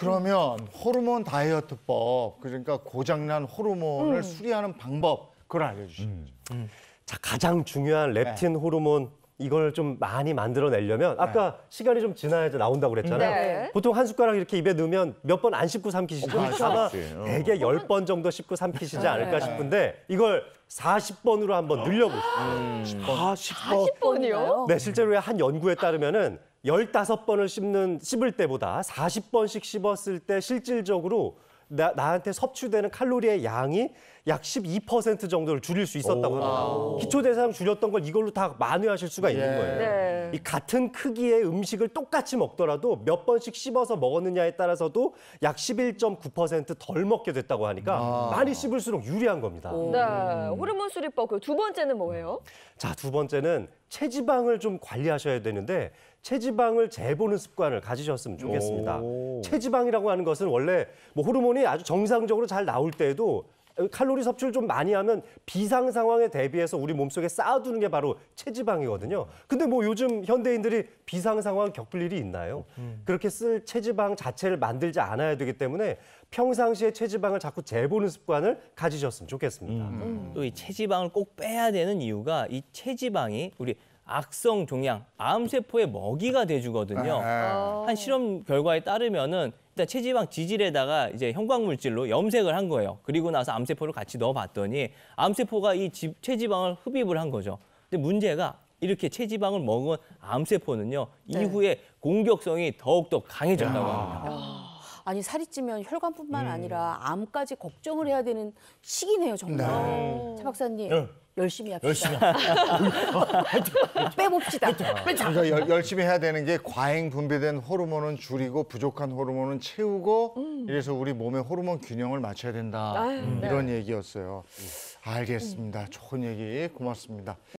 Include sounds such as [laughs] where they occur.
그러면 호르몬 다이어트법 그러니까 고장난 호르몬을 음. 수리하는 방법 그걸 알려주시죠. 음. 자, 가장 중요한 렙틴 네. 호르몬 이걸 좀 많이 만들어내려면 네. 아까 시간이 좀 지나야 나온다고 그랬잖아요. 네. 보통 한 숟가락 이렇게 입에 넣으면 몇 번 안 씹고 삼키시죠? 어, 그렇죠. 아마 대개 어. 열번 정도 씹고 삼키시지 네. 않을까 싶은데 이걸 40번으로 한번 늘려보시죠. 40번. 음. 10번이요? 네, 실제로 한 연구에 따르면은 15번을 씹는 씹을 때보다 40번씩 씹었을 때 실질적으로 나, 나한테 섭취되는 칼로리의 양이 약 12% 정도를 줄일 수 있었다고 합니다. 아. 기초 대사량 줄였던 걸 이걸로 다 만회하실 수가 있는 예. 거예요. 네. 이 같은 크기의 음식을 똑같이 먹더라도 몇 번씩 씹어서 먹었느냐에 따라서도 약 11.9%덜 먹게 됐다고 하니까 아. 많이 씹을수록 유리한 겁니다. 오. 네. 호르몬 수리법 그 두 번째는 뭐예요? 자, 두 번째는 체지방을 좀 관리하셔야 되는데 체지방을 재보는 습관을 가지셨으면 좋겠습니다. 오. 체지방이라고 하는 것은 원래 뭐 호르몬이 아주 정상적으로 잘 나올 때에도 칼로리 섭취를 좀 많이 하면 비상 상황에 대비해서 우리 몸속에 쌓아두는 게 바로 체지방이거든요. 근데 뭐 요즘 현대인들이 비상 상황 겪을 일이 있나요? 음. 그렇게 쓸 체지방 자체를 만들지 않아야 되기 때문에 평상시에 체지방을 자꾸 재보는 습관을 가지셨으면 좋겠습니다. 음. 또이 체지방을 꼭 빼야 되는 이유가 이 체지방이 우리 악성 종양, 암세포의 먹이가 돼주거든요. 아, 아. 한 실험 결과에 따르면은 일단 체지방 지질에다가 이제 형광물질로 염색을 한 거예요. 그리고 나서 암세포를 같이 넣어봤더니 암세포가 이 지, 체지방을 흡입을 한 거죠. 근데 문제가 이렇게 체지방을 먹은 암세포는요 네. 이후에 공격성이 더욱더 강해졌다고 합니다. 야. 아니 살이 찌면 혈관뿐만 음. 아니라 암까지 걱정을 해야 되는 시기네요 정말. 네. 차 박사님 응. 네. 열심히 합시다. 열심히. [laughs] 빼봅시다. 그러니까 열, 심히 해야 되는 게 과잉 분비된 호르몬은 줄이고 부족한 호르몬은 채우고 음. 이래서 우리 몸의 호르몬 균형을 맞춰야 된다. 아유, 네. 이런 네. 얘기였어요. 알겠습니다. 좋은 얘기 고맙습니다.